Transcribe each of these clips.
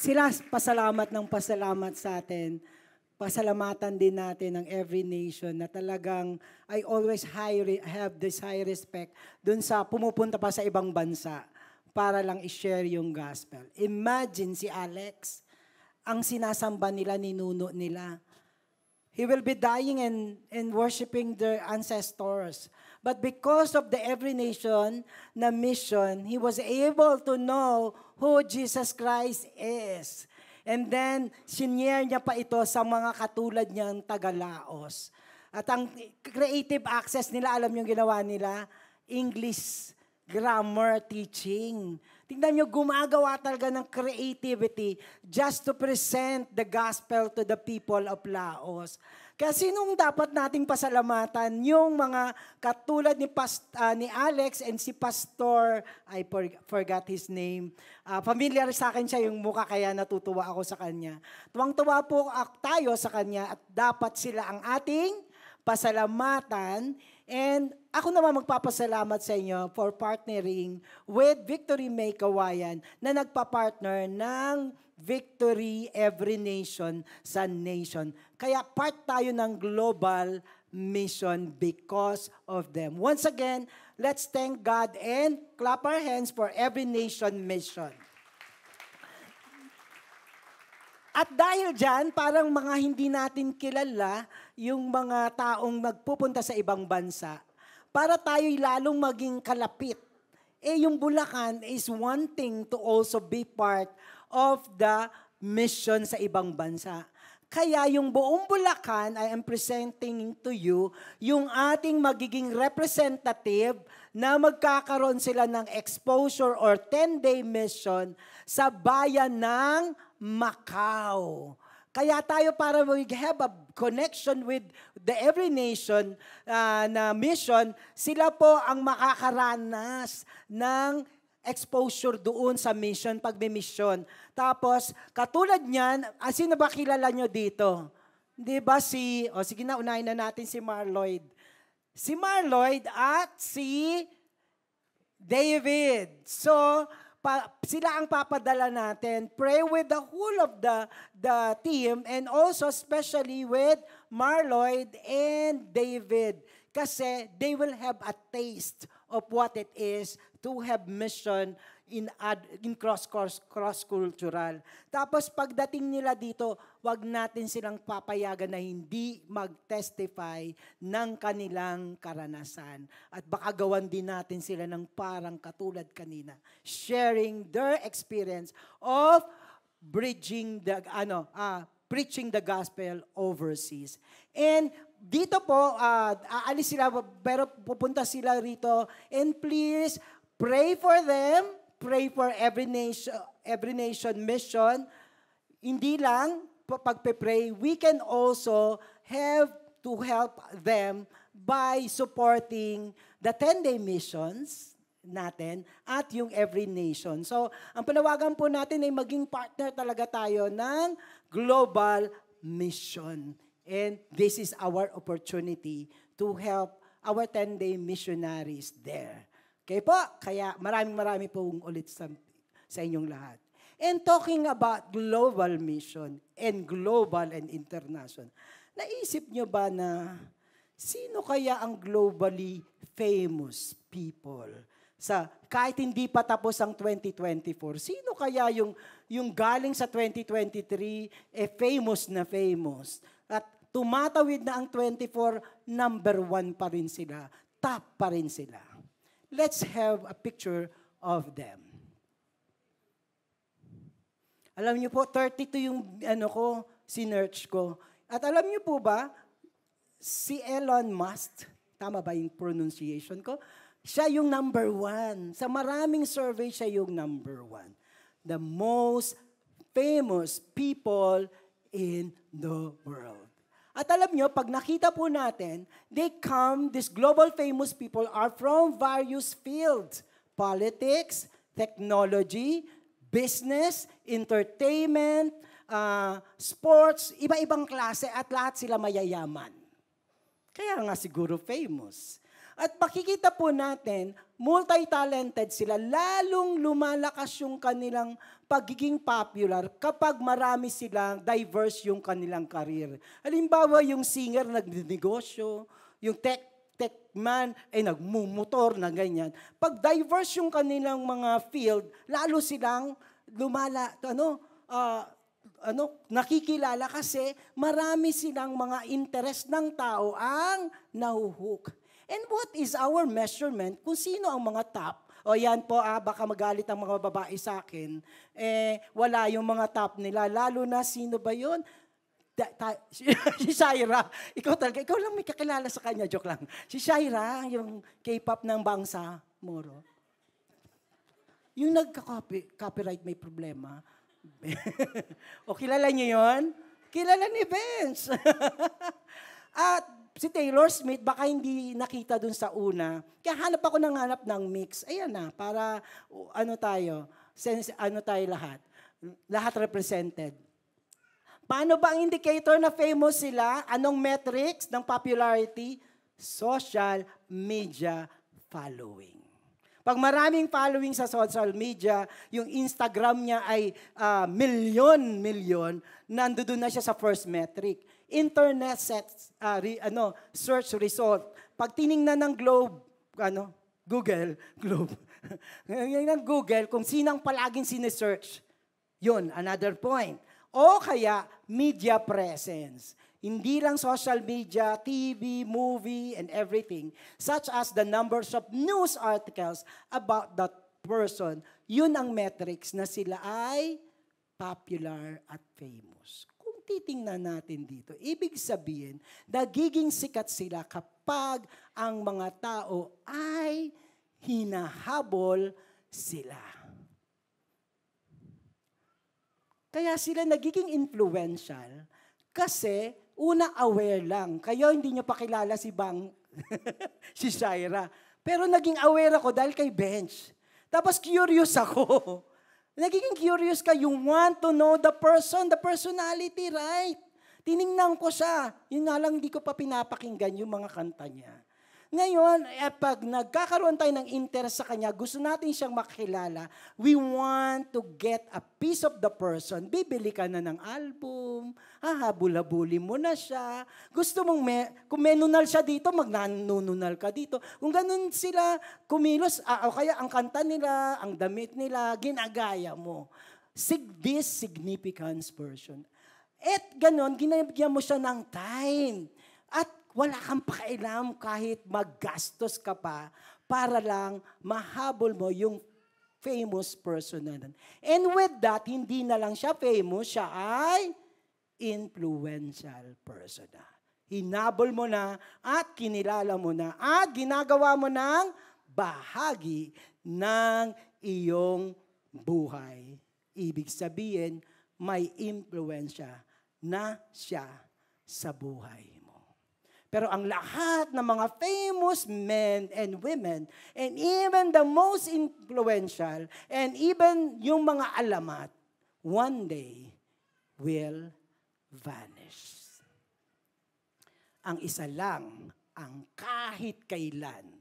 Sila pasalamat ng pasalamat sa atin. Pasalamatan din natin ang every nation na talagang I always high re- have this high respect dun sa pumupunta pa sa ibang bansa para lang i-share yung gospel. Imagine si Alex, ang sinasamba nila, ninuno nila. He will be dying and, and worshiping their ancestors. But because of the Every Nation na mission, he was able to know who Jesus Christ is. And then, sinier niya pa ito sa mga katulad niyang taga-Laos. At ang creative access nila, alam niyo ginawa nila? English grammar teaching. Tingnan niyo, gumagawa talaga ng creativity just to present the gospel to the people of Laos. Kasi nung dapat nating pasalamatan yung mga katulad ni past, uh, ni Alex and si Pastor, I for, forgot his name. Uh, familiar sa akin siya yung mukha kaya natutuwa ako sa kanya. Tuwang-tuwa po tayo sa kanya at dapat sila ang ating pasalamatan and ako naman magpapasalamat sa inyo for partnering with Victory May Kawayan na nagpa-partner ng victory every nation sa nation. Kaya part tayo ng global mission because of them. Once again, let's thank God and clap our hands for every nation mission. At dahil dyan, parang mga hindi natin kilala yung mga taong magpupunta sa ibang bansa para tayo'y lalong maging kalapit. Eh yung Bulacan is wanting to also be part of the mission sa ibang bansa. Kaya yung buong Bulacan, I am presenting to you yung ating magiging representative na magkakaroon sila ng exposure or 10-day mission sa bayan ng Macau. Kaya tayo para we have a connection with the every nation uh, na mission, sila po ang makakaranas ng exposure doon sa mission, pagbe-mission. Tapos, katulad niyan, ah, sino ba kilala nyo dito? Di ba si, o oh, sige na, unahin na natin si Marloyd. Si Marloyd at si David. So, pa, sila ang papadala natin. Pray with the whole of the, the team and also especially with Marloyd and David. Kasi they will have a taste of what it is to have mission in, ad, in cross, cross, cultural Tapos pagdating nila dito, wag natin silang papayagan na hindi mag-testify ng kanilang karanasan. At baka gawan din natin sila ng parang katulad kanina. Sharing their experience of bridging the, ano, ah, preaching the gospel overseas. And dito po, uh, aalis sila, pero pupunta sila rito. And please, Pray for them, pray for every nation, every nation mission. Hindi lang pagpe-pray, we can also have to help them by supporting the 10-day missions natin at yung every nation. So, ang panawagan po natin ay maging partner talaga tayo ng global mission. And this is our opportunity to help our 10-day missionaries there. Okay po? Kaya maraming marami pong ulit sa, sa inyong lahat. And talking about global mission and global and international, naisip nyo ba na sino kaya ang globally famous people? Sa, kahit hindi pa tapos ang 2024, sino kaya yung, yung galing sa 2023, eh famous na famous? At tumatawid na ang 24, number one pa rin sila, top pa rin sila. Let's have a picture of them. Alam niyo po, 32 yung ano ko, si sinerch ko. At alam niyo po ba, si Elon Musk, tama ba yung pronunciation ko? Siya yung number one. Sa maraming survey, siya yung number one. The most famous people in the world. At alam nyo, pag nakita po natin, they come, these global famous people are from various fields. Politics, technology, business, entertainment, uh, sports, iba-ibang klase at lahat sila mayayaman. Kaya nga siguro famous. At makikita po natin, multi-talented sila. Lalong lumalakas yung kanilang pagiging popular kapag marami silang diverse yung kanilang career. Halimbawa, yung singer nagninegosyo, yung tech tech man ay eh, nagmumotor na ganyan. Pag diverse yung kanilang mga field, lalo silang lumala, ano, uh, ano, nakikilala kasi marami silang mga interest ng tao ang nahuhook. And what is our measurement kung sino ang mga top? O yan po, ah, baka magalit ang mga babae sa akin. Eh, wala yung mga top nila. Lalo na sino ba yun? Da, ta, si Shaira, ikaw talaga, ikaw lang may kakilala sa kanya, joke lang. Si Shaira, yung K-pop ng bangsa, Moro. Yung nagka-copyright may problema. o kilala niyo yon? Kilala ni Vince. At Si Taylor Smith, baka hindi nakita dun sa una. Kaya hanap ako ng hanap ng mix. Ayan na, para ano tayo, sense, ano tayo lahat. Lahat represented. Paano ba ang indicator na famous sila? Anong metrics ng popularity? Social media following. Pag maraming following sa social media, yung Instagram niya ay uh, ah, milyon-milyon, nandoon na siya sa first metric internet set, uh, re, ano, search result. Pag tiningnan ng globe, ano, Google, globe. Ngayon ng Google, kung sinang palaging sinesearch, yun, another point. O kaya, media presence. Hindi lang social media, TV, movie, and everything, such as the numbers of news articles about that person, yun ang metrics na sila ay popular at famous titingnan natin dito. Ibig sabihin, nagiging sikat sila kapag ang mga tao ay hinahabol sila. Kaya sila nagiging influential kasi una aware lang. Kayo hindi nyo pakilala si Bang, si Shaira. Pero naging aware ako dahil kay Bench. Tapos curious ako. Nagiging curious ka, you want to know the person, the personality, right? Tiningnan ko siya. Yun nga lang, hindi ko pa pinapakinggan yung mga kanta niya. Ngayon, eh, pag nagkakaroon tayo ng interest sa Kanya, gusto natin siyang makilala, we want to get a piece of the person. Bibili ka na ng album, hahabul-habuli mo na siya. Gusto mong, me, kung menunal siya dito, magnanununal ka dito. Kung ganun sila kumilos, ah, o kaya ang kanta nila, ang damit nila, ginagaya mo. Sig this significance version. At ganon, ginagaya mo siya ng time. At wala kang pakialam kahit maggastos ka pa para lang mahabol mo yung famous person na nun. And with that, hindi na lang siya famous, siya ay influential person na. Hinabol mo na at kinilala mo na at ginagawa mo ng bahagi ng iyong buhay. Ibig sabihin, may impluensya na siya sa buhay pero ang lahat ng mga famous men and women, and even the most influential, and even yung mga alamat, one day will vanish. Ang isa lang, ang kahit kailan,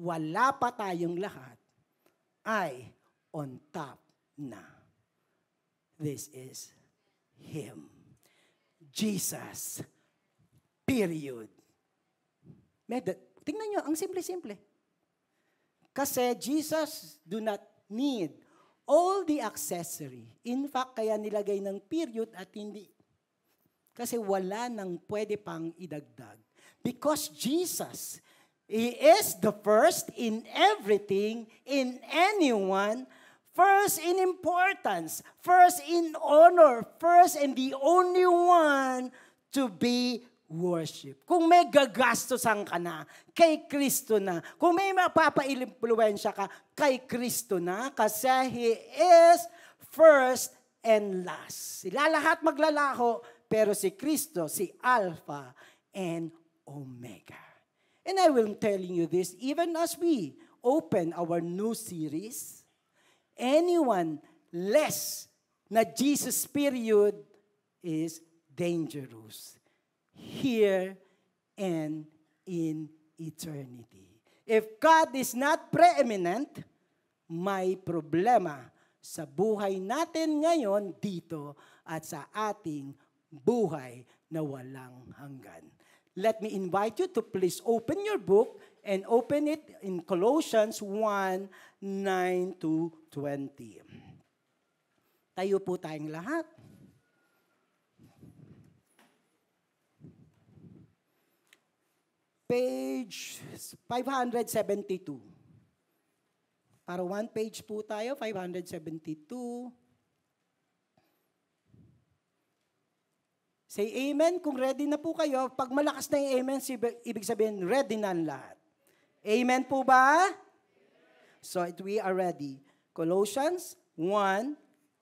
wala pa tayong lahat, ay on top na. This is Him. Jesus. Period. Method. Tingnan nyo, ang simple-simple. Kasi Jesus do not need all the accessory. In fact, kaya nilagay ng period at hindi. Kasi wala nang pwede pang idagdag. Because Jesus, He is the first in everything, in anyone, first in importance, first in honor, first and the only one to be worship. Kung may gagastosan ka na, kay Kristo na. Kung may mapapailumpluensya ka, kay Kristo na. Kasi He is first and last. Sila lahat maglalaho, pero si Kristo, si Alpha and Omega. And I will telling you this, even as we open our new series, anyone less na Jesus period is dangerous here and in eternity. If God is not preeminent, may problema sa buhay natin ngayon dito at sa ating buhay na walang hanggan. Let me invite you to please open your book and open it in Colossians 1, 9 to 20. Tayo po tayong lahat. page 572. Para one page po tayo, 572. Say amen kung ready na po kayo. Pag malakas na yung amen, ibig sabihin ready na ang lahat. Amen po ba? So it, we are ready. Colossians 1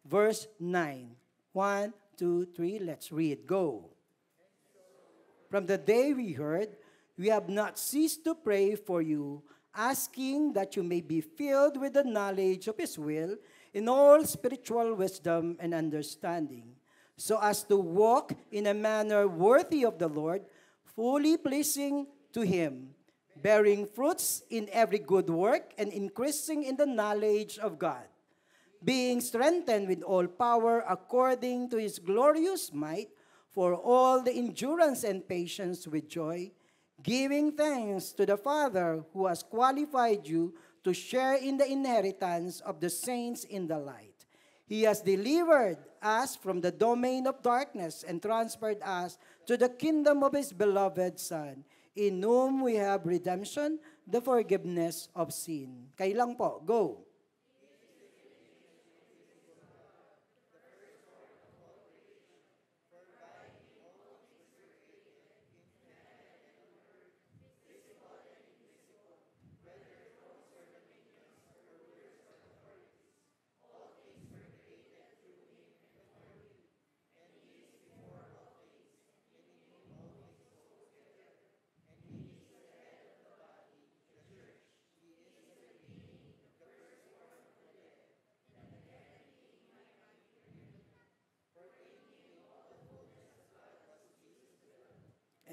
verse 9. 1, 2, 3, let's read. Go. From the day we heard, We have not ceased to pray for you, asking that you may be filled with the knowledge of His will in all spiritual wisdom and understanding, so as to walk in a manner worthy of the Lord, fully pleasing to Him, bearing fruits in every good work and increasing in the knowledge of God, being strengthened with all power according to His glorious might, for all the endurance and patience with joy giving thanks to the Father who has qualified you to share in the inheritance of the saints in the light. He has delivered us from the domain of darkness and transferred us to the kingdom of His beloved Son, in whom we have redemption, the forgiveness of sin. Kailang po, go.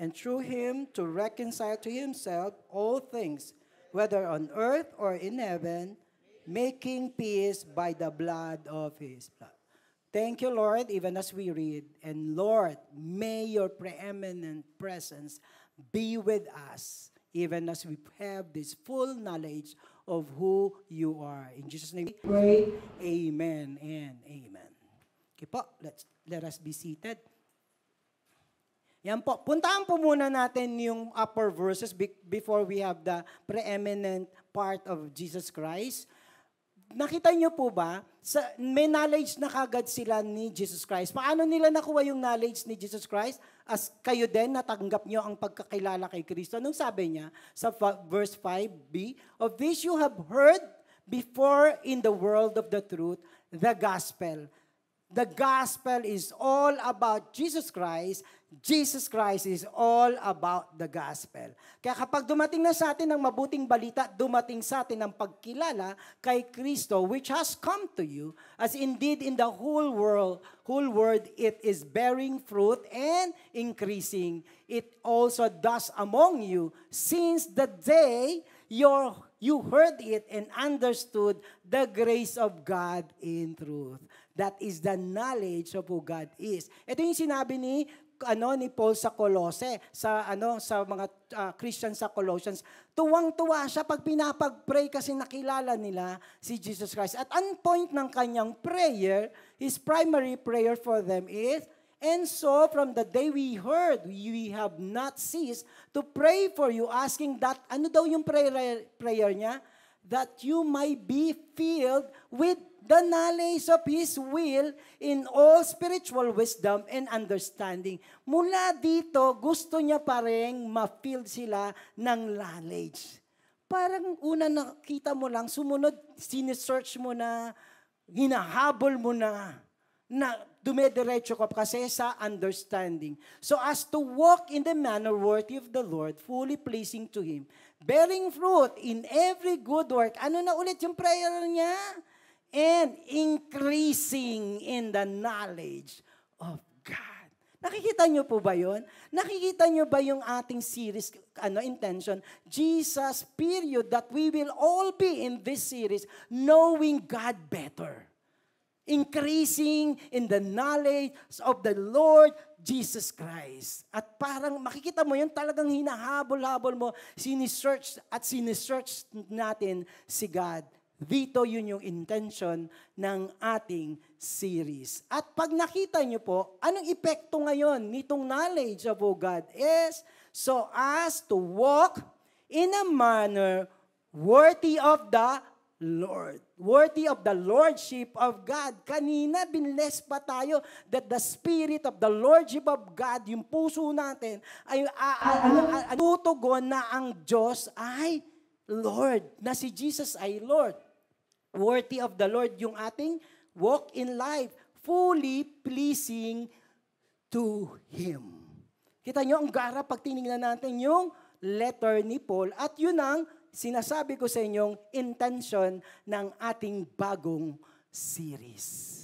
and through him to reconcile to himself all things, whether on earth or in heaven, making peace by the blood of his blood. Thank you, Lord, even as we read. And Lord, may your preeminent presence be with us, even as we have this full knowledge of who you are. In Jesus' name, pray. Amen and amen. Okay po, let's, let us be seated. Yan po. Puntaan po muna natin yung upper verses before we have the preeminent part of Jesus Christ. Nakita niyo po ba, sa, may knowledge na kagad sila ni Jesus Christ. Paano nila nakuha yung knowledge ni Jesus Christ? As kayo din natanggap niyo ang pagkakilala kay Kristo. Anong sabi niya? Sa verse 5b, Of this you have heard before in the world of the truth, the gospel The gospel is all about Jesus Christ. Jesus Christ is all about the gospel. Kaya kapag dumating na sa atin ang mabuting balita, dumating sa atin ang pagkilala kay Kristo which has come to you as indeed in the whole world, whole world it is bearing fruit and increasing. It also does among you since the day your you heard it and understood the grace of God in truth. That is the knowledge of who God is. Ito yung sinabi ni ano ni Paul sa Colose sa ano sa mga uh, Christians sa Colossians tuwang-tuwa siya pag pinapag-pray kasi nakilala nila si Jesus Christ at ang point ng kanyang prayer his primary prayer for them is And so, from the day we heard, we have not ceased to pray for you, asking that, ano daw yung prayer, prayer niya? That you might be filled with the knowledge of His will in all spiritual wisdom and understanding. Mula dito, gusto niya pa rin ma sila ng knowledge. Parang una nakita mo lang, sumunod, sinesearch mo na, hinahabol mo na, na dumediretso ka kasi sa understanding. So as to walk in the manner worthy of the Lord, fully pleasing to Him, bearing fruit in every good work. Ano na ulit yung prayer niya? and increasing in the knowledge of God. Nakikita nyo po ba yon? Nakikita nyo ba yung ating series, ano, intention? Jesus, period, that we will all be in this series knowing God better. Increasing in the knowledge of the Lord Jesus Christ. At parang makikita mo yun, talagang hinahabol-habol mo, sinisearch at sinisearch natin si God dito yun yung intention ng ating series. At pag nakita nyo po, anong epekto ngayon nitong knowledge of o God is so as to walk in a manner worthy of the Lord. Worthy of the Lordship of God. Kanina, binless pa tayo that the Spirit of the Lordship of God, yung puso natin, ay tutugon na ang Diyos ay Lord, na si Jesus ay Lord worthy of the Lord yung ating walk in life, fully pleasing to Him. Kita nyo, ang gara pag tinignan natin yung letter ni Paul at yun ang sinasabi ko sa inyong intention ng ating bagong series.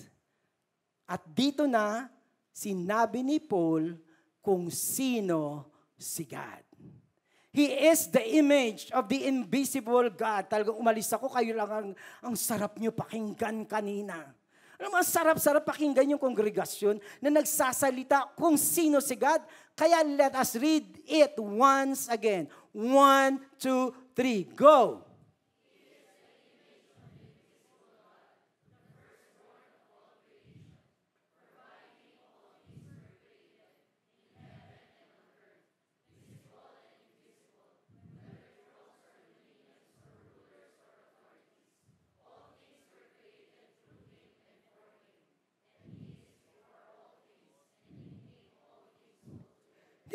At dito na sinabi ni Paul kung sino si God. He is the image of the invisible God. Talaga umalis ako, kayo lang ang, ang sarap nyo pakinggan kanina. Alam mo, ang sarap-sarap pakinggan yung kongregasyon na nagsasalita kung sino si God. Kaya let us read it once again. One, two, three, go!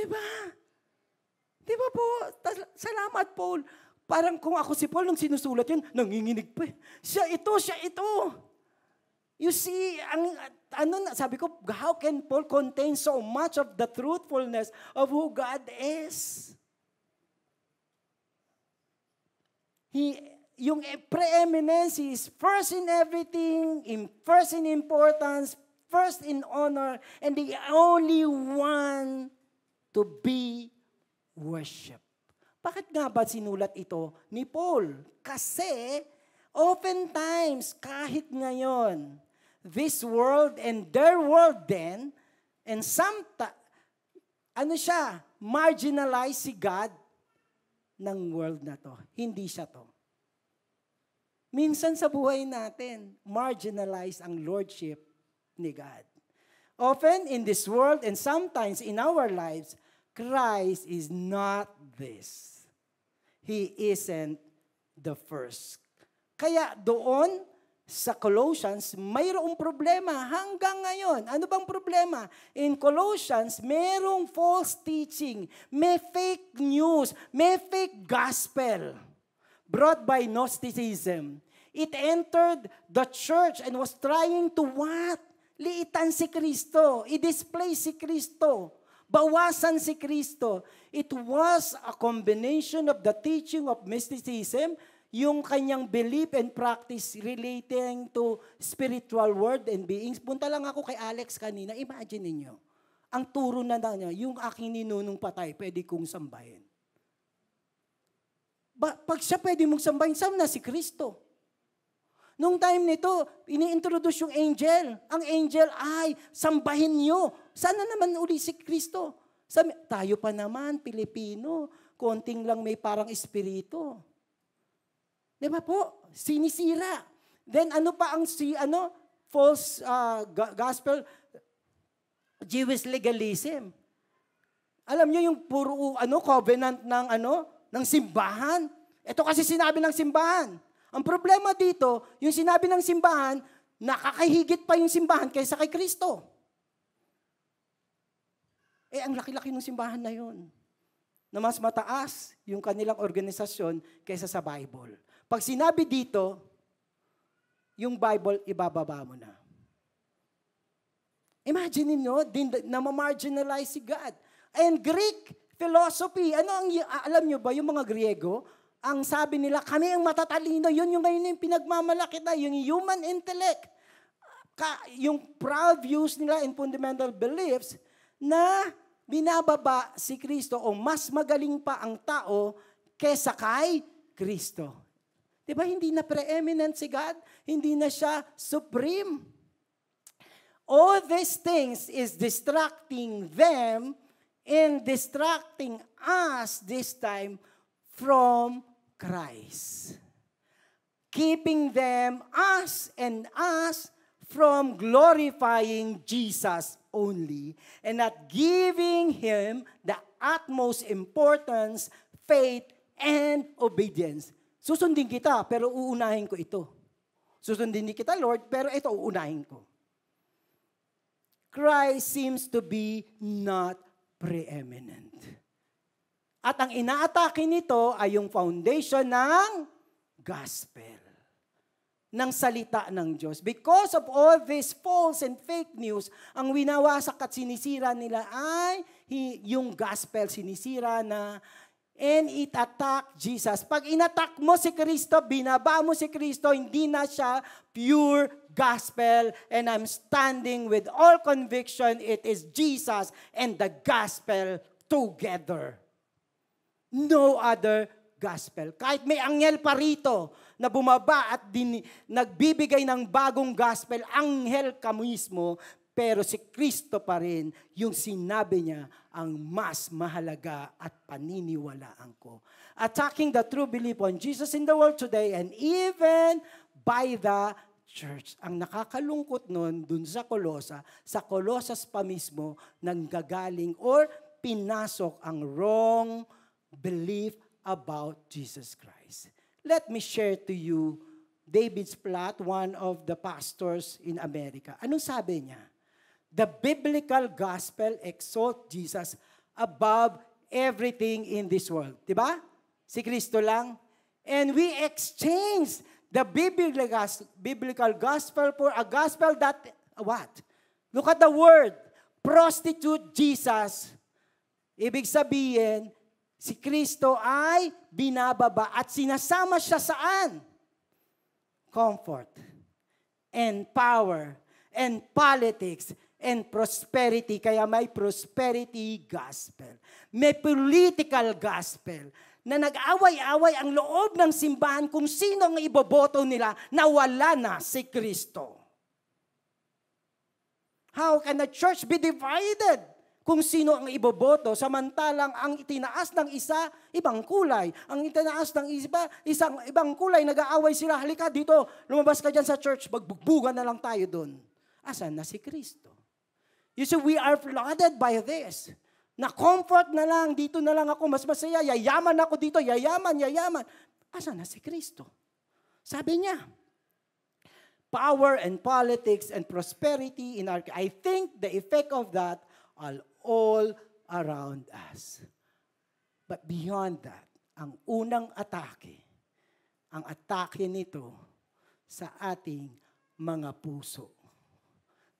Di ba? Di ba po? Tas, salamat, Paul. Parang kung ako si Paul, nung sinusulat yun, nanginginig pa eh. Siya ito, siya ito. You see, ang, ano na, sabi ko, how can Paul contain so much of the truthfulness of who God is? He, yung preeminence is first in everything, in first in importance, first in honor, and the only one to be worshipped. Bakit nga ba sinulat ito ni Paul? Kasi, oftentimes, kahit ngayon, this world and their world then, and sometimes, ano siya, marginalize si God ng world na to. Hindi siya to. Minsan sa buhay natin, marginalize ang lordship ni God. Often in this world and sometimes in our lives, Christ is not this. He isn't the first. Kaya doon sa Colossians, mayroong problema hanggang ngayon. Ano bang problema? In Colossians, merong false teaching, may fake news, may fake gospel brought by Gnosticism. It entered the church and was trying to what? Liitan si Kristo, i-display si Kristo. Bawasan si Kristo. It was a combination of the teaching of mysticism, yung kanyang belief and practice relating to spiritual world and beings. Punta lang ako kay Alex kanina, imagine niyo ang turo na niya, yung aking ninunong patay, pwede kong sambahin. Ba, pag siya pwede mong sambahin, saan na si Kristo? Nung time nito, iniintroduce yung angel. Ang angel ay, sambahin nyo. Sana naman uli si Kristo. Sabi, tayo pa naman, Pilipino. Konting lang may parang espiritu. Di ba po? Sinisira. Then ano pa ang si, ano, false uh, gospel, Jewish legalism. Alam niyo yung puro ano covenant ng ano ng simbahan. Ito kasi sinabi ng simbahan. Ang problema dito, yung sinabi ng simbahan, nakakahigit pa yung simbahan kaysa kay Kristo. Eh, ang laki-laki ng simbahan na yun. Na mas mataas yung kanilang organisasyon kaysa sa Bible. Pag sinabi dito, yung Bible, ibababa mo na. Imagine nyo, din, namamarginalize si God. And Greek philosophy, ano ang, alam nyo ba, yung mga Griego, ang sabi nila, kami ang matatalino. Yun yung ngayon yung pinagmamalaki na, yung human intellect. Ka, yung proud views nila and fundamental beliefs na binababa si Kristo o mas magaling pa ang tao kesa kay Kristo. Di ba hindi na preeminent si God? Hindi na siya supreme. All these things is distracting them and distracting us this time from Christ, keeping them us and us from glorifying Jesus only and not giving him the utmost importance, faith, and obedience. Susundin kita, pero uunahin ko ito. Susundin din kita, Lord, pero ito uunahin ko. Christ seems to be not preeminent. At ang inaatake nito ay yung foundation ng gospel, ng salita ng Diyos. Because of all these false and fake news, ang winawasak at sinisira nila ay yung gospel sinisira na and it attack Jesus. Pag inattack mo si Kristo, binaba mo si Kristo, hindi na siya pure gospel and I'm standing with all conviction it is Jesus and the gospel together no other gospel. Kahit may anghel pa rito na bumaba at din, nagbibigay ng bagong gospel, anghel ka mismo, pero si Kristo pa rin yung sinabi niya ang mas mahalaga at paniniwalaan ko. Attacking the true belief on Jesus in the world today and even by the church. Ang nakakalungkot nun, dun sa Kolosa, sa Kolosas pa mismo, nanggagaling or pinasok ang wrong believe about Jesus Christ. Let me share to you David Platt, one of the pastors in America. Anong sabi niya? The biblical gospel exalts Jesus above everything in this world. Diba? Si Kristo lang. And we exchange the biblical gospel for a gospel that, what? Look at the word, prostitute Jesus. Ibig sabihin, Si Kristo ay binababa at sinasama siya saan? Comfort and power and politics and prosperity. Kaya may prosperity gospel. May political gospel na nag-away-away ang loob ng simbahan kung sino ang iboboto nila na wala na si Kristo. How can a church be divided? kung sino ang iboboto, samantalang ang itinaas ng isa, ibang kulay. Ang itinaas ng iba, isang ibang kulay, nag-aaway sila, halika dito, lumabas ka dyan sa church, magbugbugan na lang tayo doon. Asan na si Kristo? You see, we are flooded by this. Na comfort na lang, dito na lang ako, mas masaya, yayaman ako dito, yayaman, yayaman. Asan na si Kristo? Sabi niya, power and politics and prosperity in our I think the effect of that are all around us. But beyond that, ang unang atake, ang atake nito sa ating mga puso.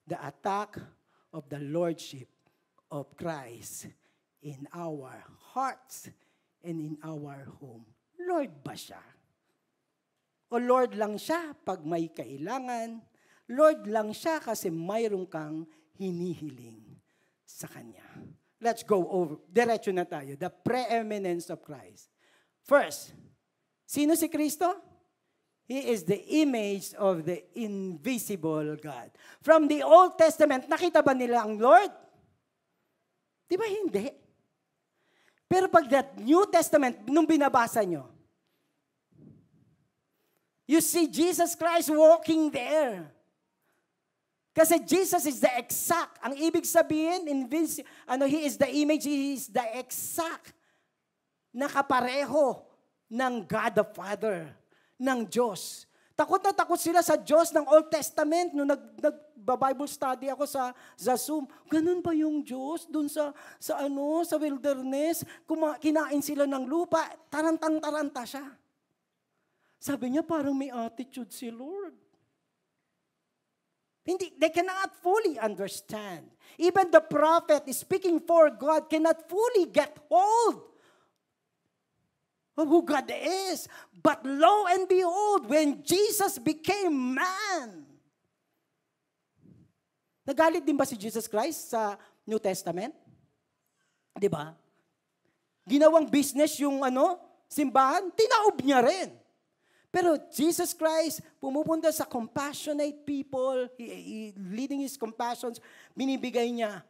The attack of the Lordship of Christ in our hearts and in our home. Lord ba siya? O Lord lang siya pag may kailangan? Lord lang siya kasi mayroon kang hinihiling sa Kanya. Let's go over. Diretso na tayo. The preeminence of Christ. First, sino si Kristo? He is the image of the invisible God. From the Old Testament, nakita ba nila ang Lord? Di ba hindi? Pero pag that New Testament, nung binabasa nyo, you see Jesus Christ walking there. Kasi Jesus is the exact. Ang ibig sabihin, invis- ano, He is the image, He is the exact nakapareho ng God the Father, ng Diyos. Takot na takot sila sa Diyos ng Old Testament. Nung nag, nagba bible study ako sa, sa Zoom, ganun pa yung Diyos dun sa, sa, ano, sa wilderness? Kuma, kinain sila ng lupa. Tarantang-taranta siya. Sabi niya, parang may attitude si Lord. Hindi, they cannot fully understand. Even the prophet speaking for God cannot fully get hold of who God is. But lo and behold, when Jesus became man, nagalit din ba si Jesus Christ sa New Testament? Di ba? Ginawang business yung ano, simbahan, tinaob niya rin. Pero Jesus Christ, pumupunta sa compassionate people, he, he, leading His compassions, binibigay niya.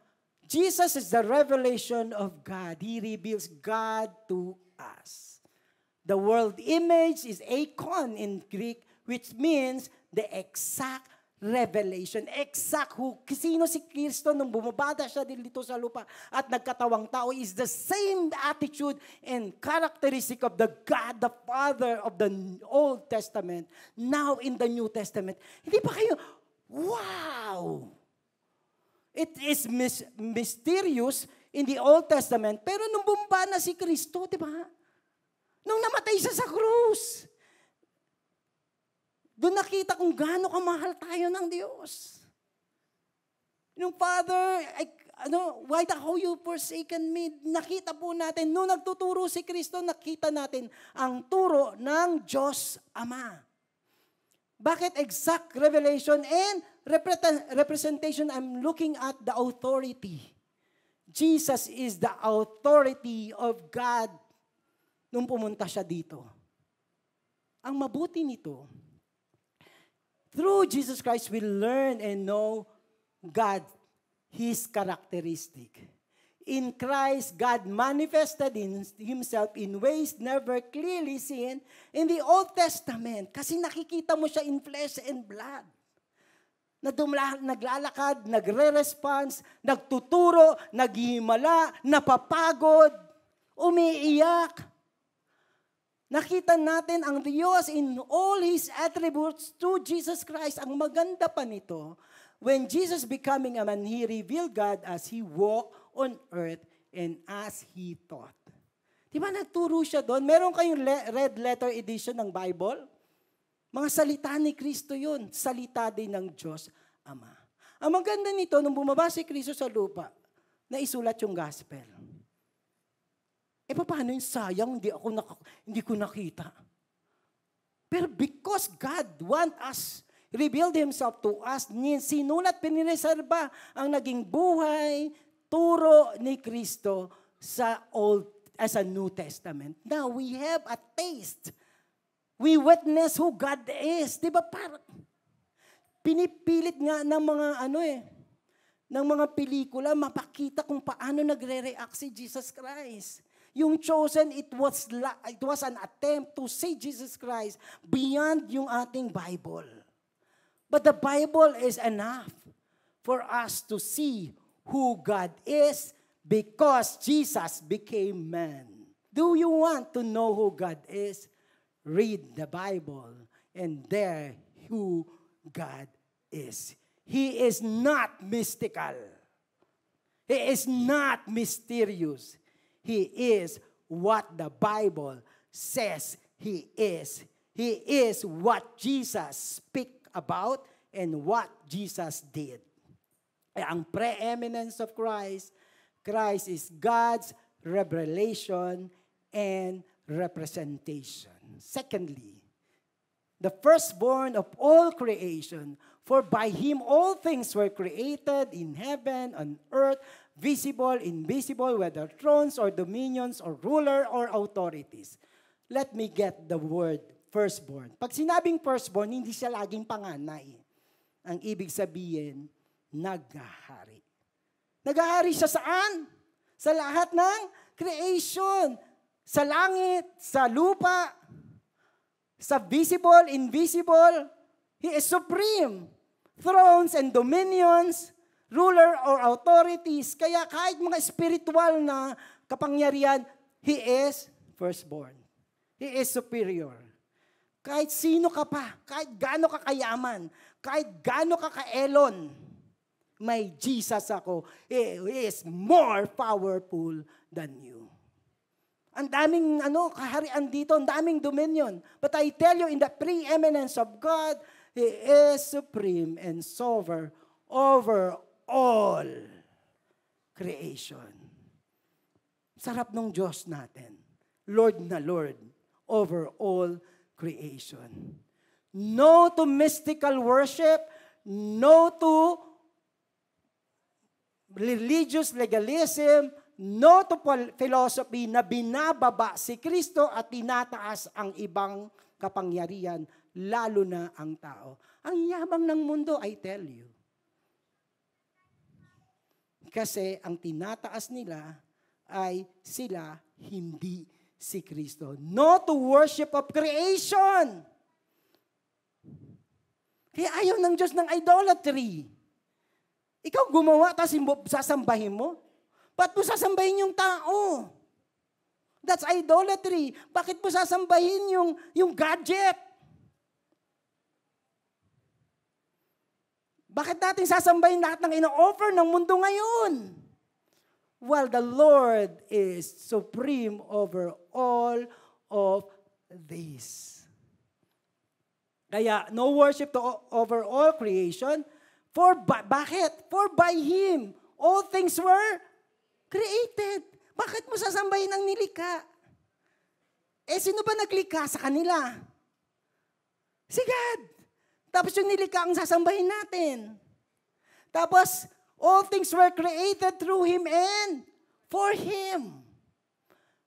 Jesus is the revelation of God. He reveals God to us. The world image is akon in Greek, which means the exact revelation. Exact who, sino si Kristo nung bumabada siya dito sa lupa at nagkatawang tao is the same attitude and characteristic of the God, the Father of the Old Testament, now in the New Testament. Hindi pa kayo, wow! It is mis- mysterious in the Old Testament, pero nung bumaba na si Kristo, di ba? Nung namatay siya sa krus, doon nakita kung gaano kamahal tayo ng Diyos. Yung Father, I, ano, why the how you forsaken me? Nakita po natin, noong nagtuturo si Kristo, nakita natin ang turo ng Diyos Ama. Bakit exact revelation and representation I'm looking at the authority. Jesus is the authority of God nung pumunta siya dito. Ang mabuti nito, Through Jesus Christ, we learn and know God, His characteristic. In Christ, God manifested in Himself in ways never clearly seen in the Old Testament. Kasi nakikita mo siya in flesh and blood. Na dumla, naglalakad, nagre-response, nagtuturo, naghihimala, napapagod, umiiyak, nakita natin ang Diyos in all His attributes to Jesus Christ. Ang maganda pa nito, when Jesus becoming a man, He revealed God as He walked on earth and as He taught. Di ba nagturo siya doon? Meron kayong le- red letter edition ng Bible? Mga salita ni Kristo yun. Salita din ng Diyos Ama. Ang maganda nito, nung bumaba si Kristo sa lupa, naisulat yung gospel eh paano yung sayang, hindi, ako nak- hindi ko nakita. Pero because God want us, revealed Himself to us, sinulat, pinireserba ang naging buhay, turo ni Kristo sa Old as eh, a New Testament. Now, we have a taste. We witness who God is. Di ba parang pinipilit nga ng mga ano eh, ng mga pelikula, mapakita kung paano nagre-react si Jesus Christ. Yung chosen, it was, it was an attempt to say Jesus Christ beyond yung ating Bible. But the Bible is enough for us to see who God is because Jesus became man. Do you want to know who God is? Read the Bible and there who God is. He is not mystical. He is not mysterious. He is what the Bible says He is. He is what Jesus speak about and what Jesus did. Eh, ang preeminence of Christ, Christ is God's revelation and representation. Secondly, the firstborn of all creation, for by him all things were created in heaven, and earth, visible, invisible, whether thrones or dominions or ruler or authorities. Let me get the word firstborn. Pag sinabing firstborn, hindi siya laging panganay. Ang ibig sabihin, naghahari. Naghahari siya saan? Sa lahat ng creation. Sa langit, sa lupa, sa visible, invisible. He is supreme. Thrones and dominions, ruler or authorities. Kaya kahit mga spiritual na kapangyarihan, He is firstborn. He is superior. Kahit sino ka pa, kahit gaano ka kayaman, kahit gaano ka kaelon, may Jesus ako. He is more powerful than you. Ang daming ano, kaharian dito, ang daming dominion. But I tell you, in the preeminence of God, He is supreme and sovereign over all creation. Sarap ng Diyos natin. Lord na Lord over all creation. No to mystical worship, no to religious legalism, no to philosophy na binababa si Kristo at tinataas ang ibang kapangyarihan, lalo na ang tao. Ang yabang ng mundo, I tell you. Kasi ang tinataas nila ay sila hindi si Kristo. No to worship of creation. Kaya ayaw ng Diyos ng idolatry. Ikaw gumawa, tapos sasambahin mo? Ba't mo sasambahin yung tao? That's idolatry. Bakit mo sasambahin yung, yung gadget? Bakit natin sasambahin lahat ng ino-offer ng mundo ngayon? Well, the Lord is supreme over all of this. Kaya, no worship to over all creation. For by, bakit? For by Him, all things were created. Bakit mo sasambahin ang nilika? Eh, sino ba naglikha sa kanila? Si God. Tapos yung nilikha ang sasambahin natin. Tapos, all things were created through Him and for Him.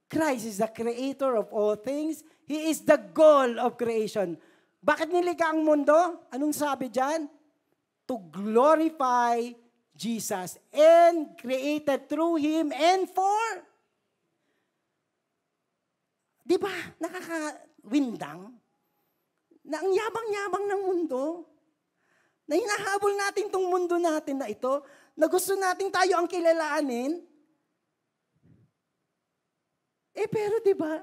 Christ is the creator of all things. He is the goal of creation. Bakit nilikha ang mundo? Anong sabi dyan? To glorify Jesus and created through Him and for. Di ba? Nakaka-windang na ang yabang-yabang ng mundo, na hinahabol natin tong mundo natin na ito, na gusto nating tayo ang kilalaanin, eh pero di ba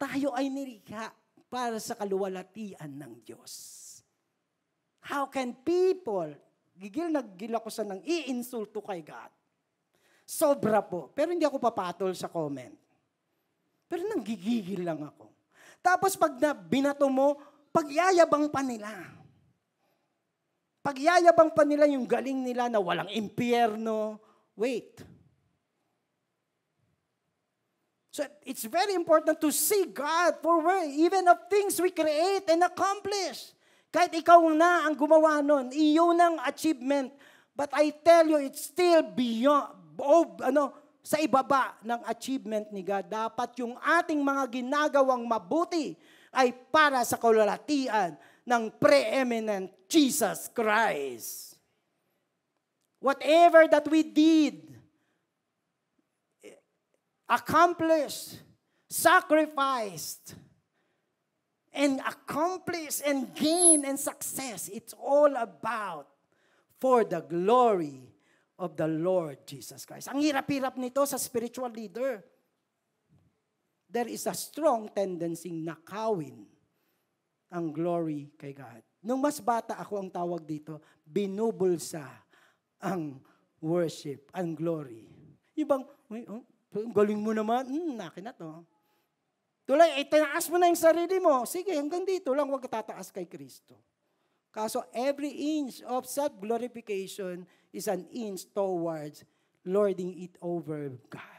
tayo ay nilikha para sa kaluwalatian ng Diyos. How can people, gigil na gigil ako sa nang iinsulto kay God. Sobra po. Pero hindi ako papatol sa comment. Pero nang gigigil lang ako. Tapos pag na, binato mo, pagyayabang pa nila. Pagyayabang pa nila yung galing nila na walang impyerno. Wait. So it's very important to see God for where, even of things we create and accomplish. Kahit ikaw na ang gumawa nun, iyo ng achievement. But I tell you, it's still beyond, oh, ano, sa ibaba ng achievement ni God. Dapat yung ating mga ginagawang mabuti, ay para sa kalulatian ng preeminent Jesus Christ. Whatever that we did, accomplished, sacrificed, and accomplished, and gained, and success, it's all about for the glory of the Lord Jesus Christ. Ang hirap-hirap nito sa spiritual leader there is a strong tendency nakawin ang glory kay God. Nung mas bata ako ang tawag dito, binubulsa ang worship, ang glory. Ibang, uy, oh, galing mo naman, hmm, nakin na to. Tuloy, itinaas mo na yung sarili mo. Sige, hanggang dito lang, huwag tataas kay Kristo. Kaso every inch of self-glorification is an inch towards lording it over God.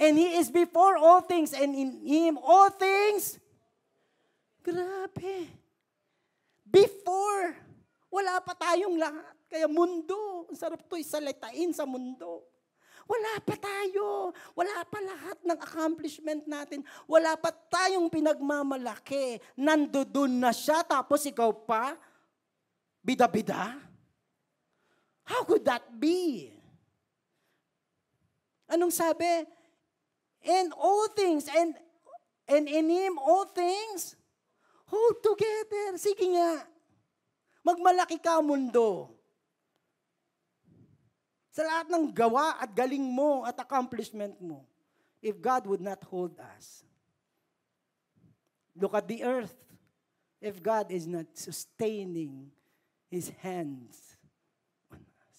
And He is before all things, and in Him all things. Grabe. Before, wala pa tayong lahat. Kaya mundo, ang sarap to isalitain sa mundo. Wala pa tayo. Wala pa lahat ng accomplishment natin. Wala pa tayong pinagmamalaki. Nandoon na siya, tapos ikaw pa, bida-bida. How could that be? Anong sabi? in all things, and, and in Him all things, hold together. Sige nga, magmalaki ka mundo. Sa lahat ng gawa at galing mo at accomplishment mo, if God would not hold us. Look at the earth. If God is not sustaining His hands on us.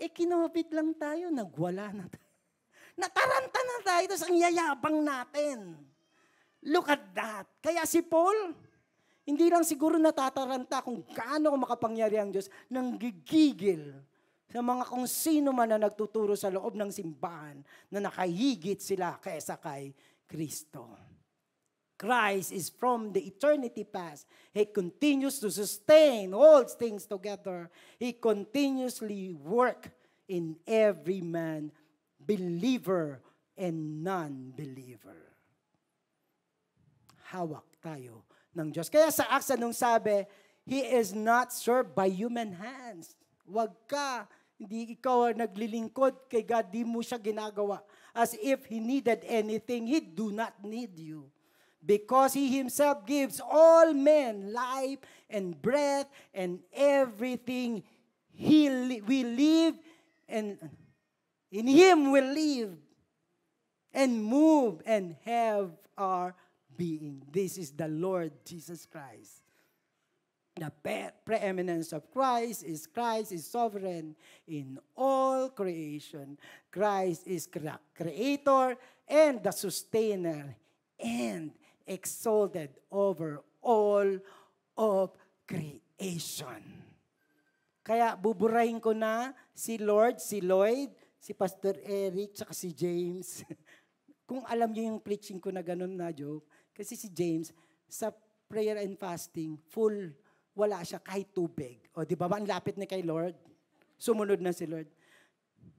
Eh, kinopit lang tayo, nagwala na tayo. Nataranta na tayo, tapos ang yayabang natin. Look at that. Kaya si Paul, hindi lang siguro natataranta kung gaano makapangyari ang Diyos, nang gigigil sa mga kung sino man na nagtuturo sa loob ng simbahan na nakahigit sila kaysa kay Kristo. Christ is from the eternity past. He continues to sustain all things together. He continuously work in every man believer and non-believer. Hawak tayo ng Diyos. Kaya sa Acts, anong sabi? He is not served by human hands. Huwag ka, hindi ikaw ang naglilingkod kay God, di mo siya ginagawa. As if He needed anything, He do not need you. Because He Himself gives all men life and breath and everything. He, we live and In Him we live and move and have our being. This is the Lord Jesus Christ. The pre- preeminence of Christ is Christ is sovereign in all creation. Christ is cre- creator and the sustainer and exalted over all of creation. Kaya buburahin ko na si Lord, si Lloyd, si Pastor Eric, saka si James. Kung alam niyo yung preaching ko na ganun na joke, kasi si James, sa prayer and fasting, full, wala siya kahit tubig. O, di ba? Ang lapit ni kay Lord. Sumunod na si Lord.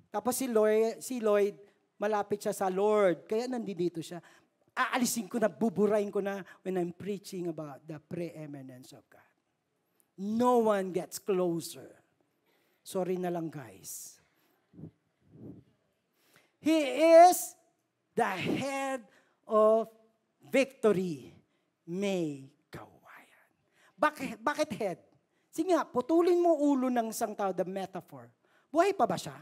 Tapos si Lloyd, si Lloyd, malapit siya sa Lord. Kaya nandito siya. Aalisin ko na, buburain ko na when I'm preaching about the preeminence of God. No one gets closer. Sorry na lang guys He is the head of victory. May kawayan. Bakit, bakit head? Sige nga, putulin mo ulo ng isang tao, the metaphor. Buhay pa ba siya?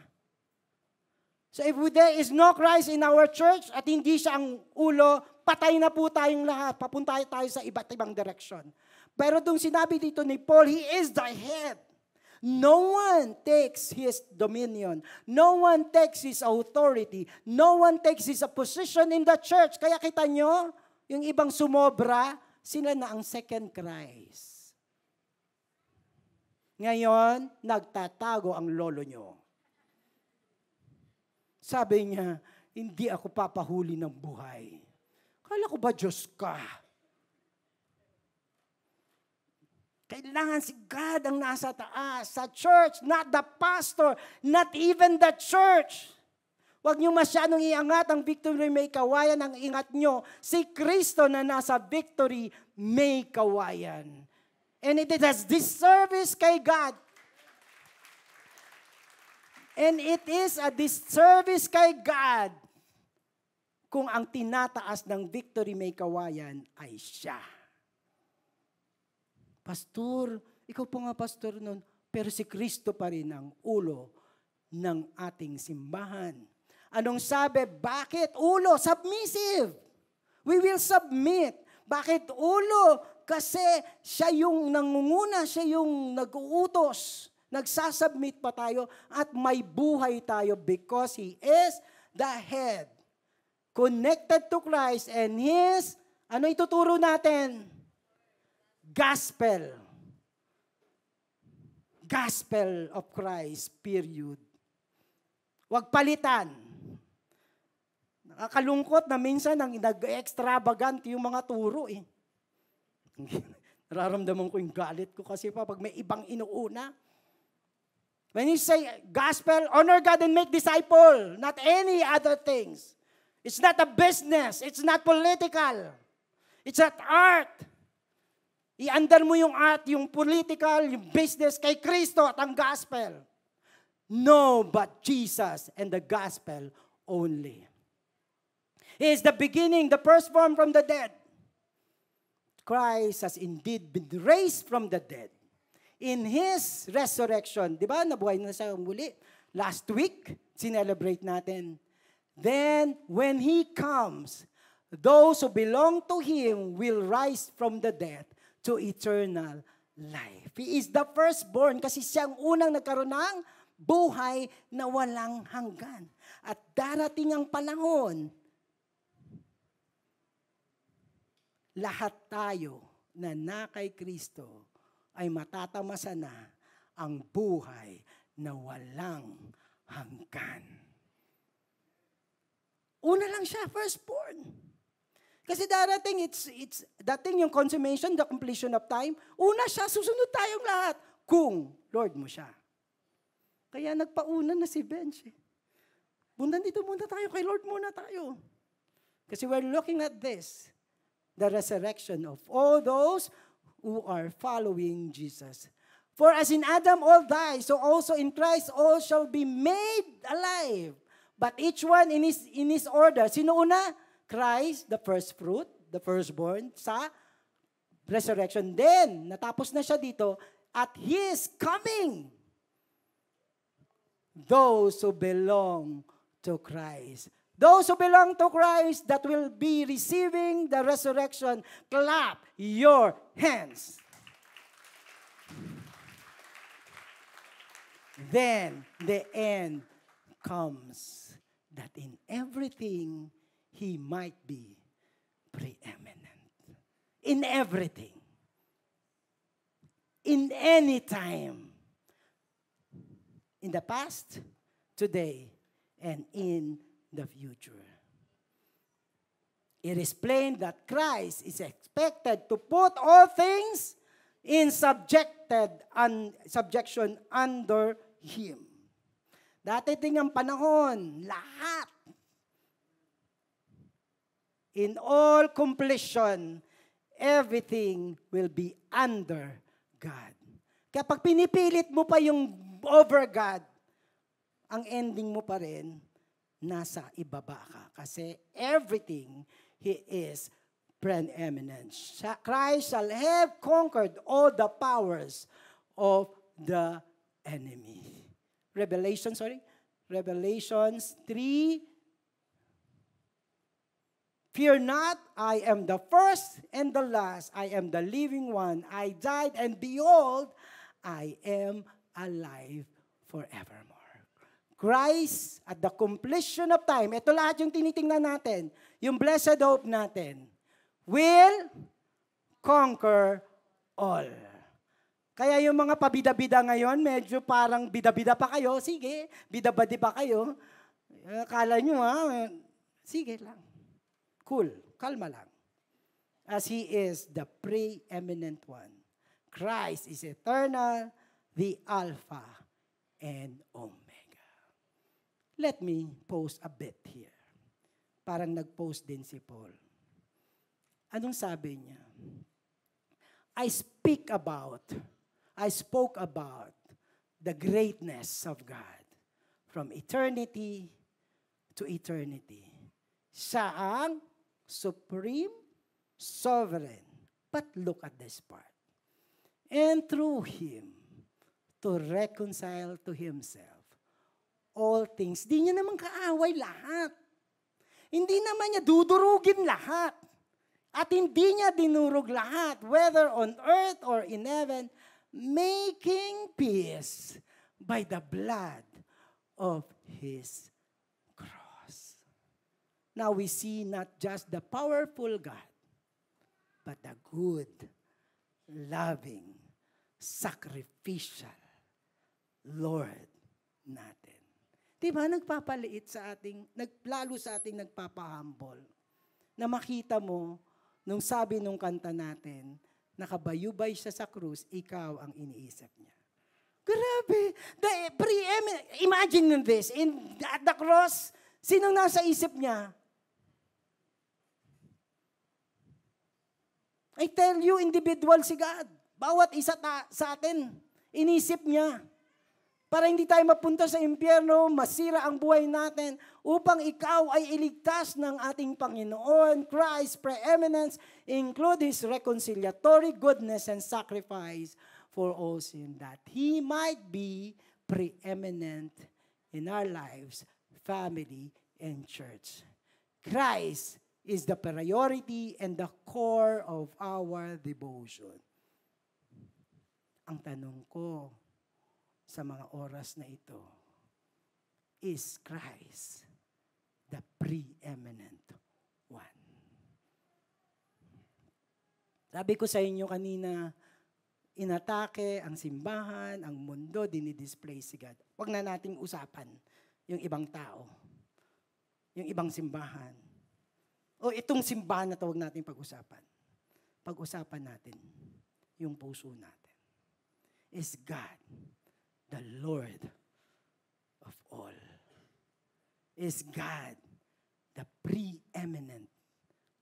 So if there is no Christ in our church at hindi siya ang ulo, patay na po tayong lahat. Papunta tayo sa iba't ibang direction. Pero doon sinabi dito ni Paul, He is the head. No one takes his dominion. No one takes his authority. No one takes his position in the church. Kaya kita nyo, yung ibang sumobra, sila na ang second Christ. Ngayon, nagtatago ang lolo nyo. Sabi niya, hindi ako papahuli ng buhay. Kala ko ba Diyos ka? Kailangan si God ang nasa taas, sa church, not the pastor, not even the church. Huwag niyo masyadong iangat ang victory may kawayan, ang ingat nyo, si Kristo na nasa victory may kawayan. And it is this service kay God. And it is a disservice kay God kung ang tinataas ng victory may kawayan ay siya. Pastor, ikaw po nga pastor noon, pero si Kristo pa rin ang ulo ng ating simbahan. Anong sabi? Bakit ulo? Submissive. We will submit. Bakit ulo? Kasi siya yung nangunguna, siya yung nag-uutos. Nagsasubmit pa tayo at may buhay tayo because He is the head. Connected to Christ and His, ano ituturo natin? gospel. Gospel of Christ, period. Huwag palitan. Nakakalungkot na minsan ang nag-extravagant yung mga turo eh. Nararamdaman ko yung galit ko kasi pa pag may ibang inuuna. When you say gospel, honor God and make disciple, not any other things. It's not a business. It's not political. It's not art. Iandar mo yung at, yung political, yung business kay Kristo at ang gospel. No, but Jesus and the gospel only. He is the beginning, the first form from the dead. Christ has indeed been raised from the dead. In His resurrection, di ba, nabuhay na siya muli. Last week, sinelebrate natin. Then, when He comes, those who belong to Him will rise from the dead to eternal life. He is the firstborn kasi siya ang unang nagkaroon ng buhay na walang hanggan. At darating ang panahon, lahat tayo na na kay Kristo ay matatamasa na ang buhay na walang hanggan. Una lang siya, firstborn. Kasi darating, it's, it's, dating yung consummation, the completion of time. Una siya, susunod tayong lahat kung Lord mo siya. Kaya nagpauna na si Bench. Eh. Bundan dito muna tayo, kay Lord muna tayo. Kasi we're looking at this, the resurrection of all those who are following Jesus. For as in Adam all die, so also in Christ all shall be made alive. But each one in his, in his order. Sino una? Christ, the first fruit, the firstborn, sa resurrection. Then, natapos na siya dito, at He is coming. Those who belong to Christ. Those who belong to Christ that will be receiving the resurrection, clap your hands. then the end comes that in everything he might be preeminent in everything, in any time, in the past, today, and in the future. It is plain that Christ is expected to put all things in subjected and subjection under Him. Datiting ang panahon, lahat in all completion, everything will be under God. Kaya pag pinipilit mo pa yung over God, ang ending mo pa rin, nasa ibaba ka. Kasi everything, He is preeminent. Christ shall have conquered all the powers of the enemy. Revelation, sorry. Revelations 3, Fear not, I am the first and the last. I am the living one. I died, and behold, I am alive forevermore. Christ, at the completion of time, ito lahat yung tinitingnan natin, yung blessed hope natin, will conquer all. Kaya yung mga pabida-bida ngayon, medyo parang bida-bida pa kayo. Sige, bida-badi pa kayo. Akala nyo ha, ah, sige lang cool, kalma lang. As He is the preeminent one. Christ is eternal, the Alpha and Omega. Let me pause a bit here. Parang nag-pause din si Paul. Anong sabi niya? I speak about, I spoke about the greatness of God from eternity to eternity. Siya ang supreme, sovereign. But look at this part. And through Him, to reconcile to Himself all things. Di niya naman kaaway lahat. Hindi naman niya dudurugin lahat. At hindi niya dinurog lahat, whether on earth or in heaven, making peace by the blood of His Now we see not just the powerful God, but the good, loving, sacrificial Lord natin. Di ba? Nagpapaliit sa ating, naglalo sa ating nagpapahumble, Na makita mo, nung sabi nung kanta natin, nakabayubay siya sa krus, ikaw ang iniisip niya. Grabe! The preeminent, imagine this, in, at the cross, sinong nasa isip niya? I tell you, individual si God. Bawat isa ta- sa atin, inisip niya. Para hindi tayo mapunta sa impyerno, masira ang buhay natin, upang ikaw ay iligtas ng ating Panginoon, Christ, preeminence, include His reconciliatory goodness and sacrifice for all sin, that He might be preeminent in our lives, family, and church. Christ is the priority and the core of our devotion. Ang tanong ko sa mga oras na ito, is Christ the preeminent one? Sabi ko sa inyo kanina, inatake ang simbahan, ang mundo, dinidisplay si God. Huwag na nating usapan yung ibang tao, yung ibang simbahan o itong simbahan na tawag natin pag-usapan. Pag-usapan natin yung puso natin. Is God the Lord of all? Is God the preeminent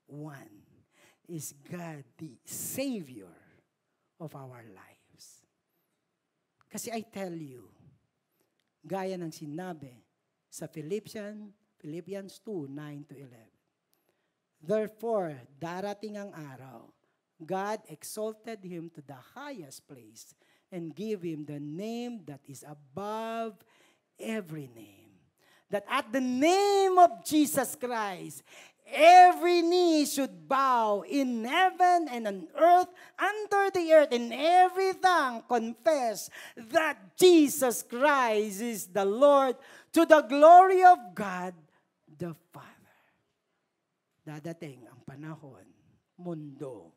one? Is God the Savior of our lives? Kasi I tell you, gaya ng sinabi sa Philippians, Philippians 2, 9 to 11. Therefore, darating ang araw, God exalted him to the highest place and gave him the name that is above every name. That at the name of Jesus Christ, every knee should bow in heaven and on earth, under the earth, and every tongue confess that Jesus Christ is the Lord to the glory of God the Father. Dadating ang panahon, mundo,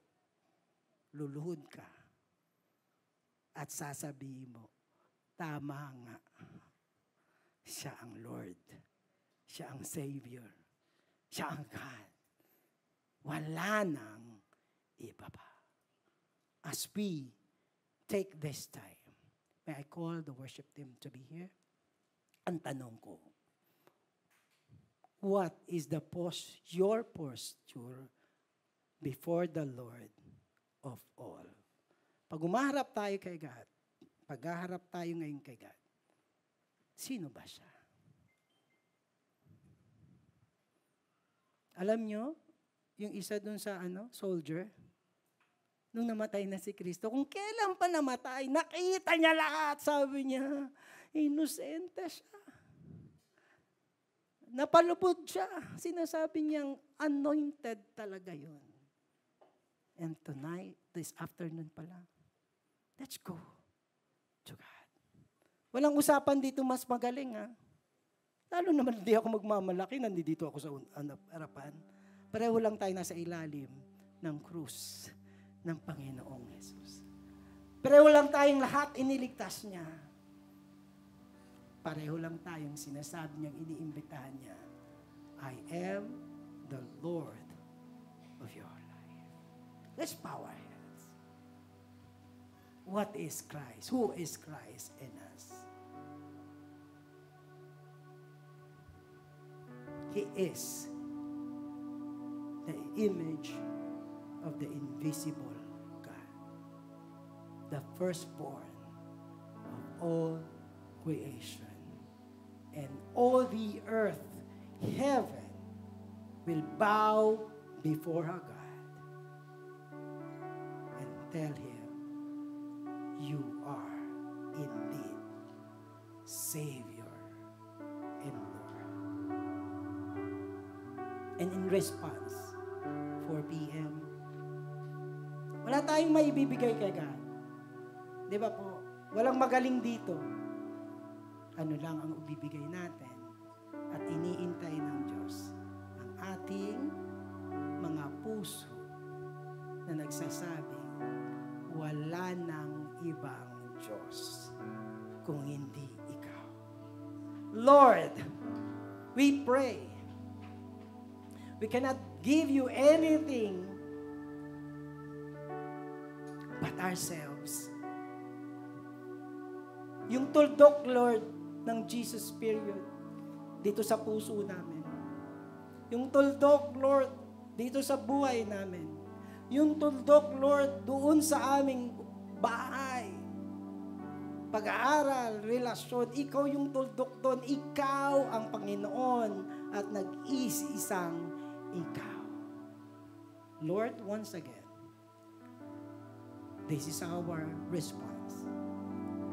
luluhod ka. At sasabihin mo, tama nga. Siya ang Lord. Siya ang Savior. Siya ang God. Wala nang iba pa. As we take this time, may I call the worship team to be here? Ang tanong ko, What is the post your posture before the Lord of all? Pag umaharap tayo kay God, pag tayo ngayon kay God, sino ba siya? Alam nyo, yung isa dun sa ano, soldier, nung namatay na si Kristo, kung kailan pa namatay, nakita niya lahat, sabi niya, inosente siya napalubod siya. Sinasabi niyang anointed talaga yon. And tonight, this afternoon pala, let's go to God. Walang usapan dito mas magaling ha. Lalo naman hindi ako magmamalaki, nandito ako sa ano, harapan. Pareho lang tayo nasa ilalim ng krus ng Panginoong Yesus. Pareho lang tayong lahat iniligtas niya. Pareho lang tayong sinasabi niyang iniimbitahan niya. I am the Lord of your life. Let's power our hands. What is Christ? Who is Christ in us? He is the image of the invisible God, the firstborn of all creation and all the earth, heaven, will bow before our God and tell Him, You are indeed Savior and Lord. And in response, 4 p.m., wala tayong maibibigay kay God. Di ba po? Walang magaling dito ano lang ang ibibigay natin at iniintay ng Diyos ang ating mga puso na nagsasabing wala nang ibang Diyos kung hindi ikaw. Lord, we pray. We cannot give you anything but ourselves. Yung tuldok, Lord, ng Jesus period dito sa puso namin. Yung tuldok, Lord, dito sa buhay namin. Yung tuldok, Lord, doon sa aming bahay. Pag-aaral, relasyon, ikaw yung tuldok doon. Ikaw ang Panginoon at nag-iisang ikaw. Lord, once again, this is our response.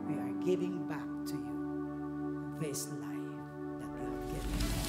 We are giving back best life that you have given.